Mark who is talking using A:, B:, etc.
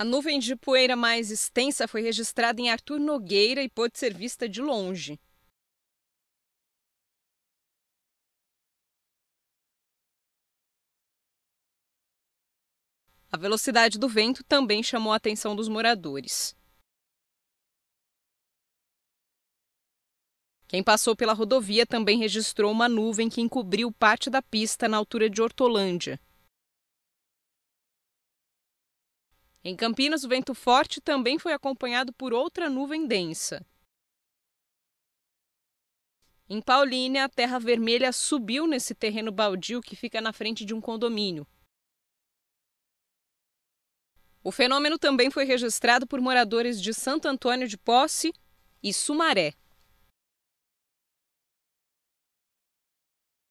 A: A nuvem de poeira mais extensa foi registrada em Arthur Nogueira e pôde ser vista de longe.
B: A velocidade do vento
A: também chamou a atenção dos moradores. Quem passou pela rodovia também registrou uma nuvem que encobriu parte da pista na altura de Hortolândia. Em Campinas, o vento forte também foi acompanhado por outra nuvem densa. Em Paulínia, a terra vermelha subiu nesse terreno baldio que fica na frente de um condomínio. O fenômeno também foi registrado por moradores de Santo Antônio de Posse e Sumaré.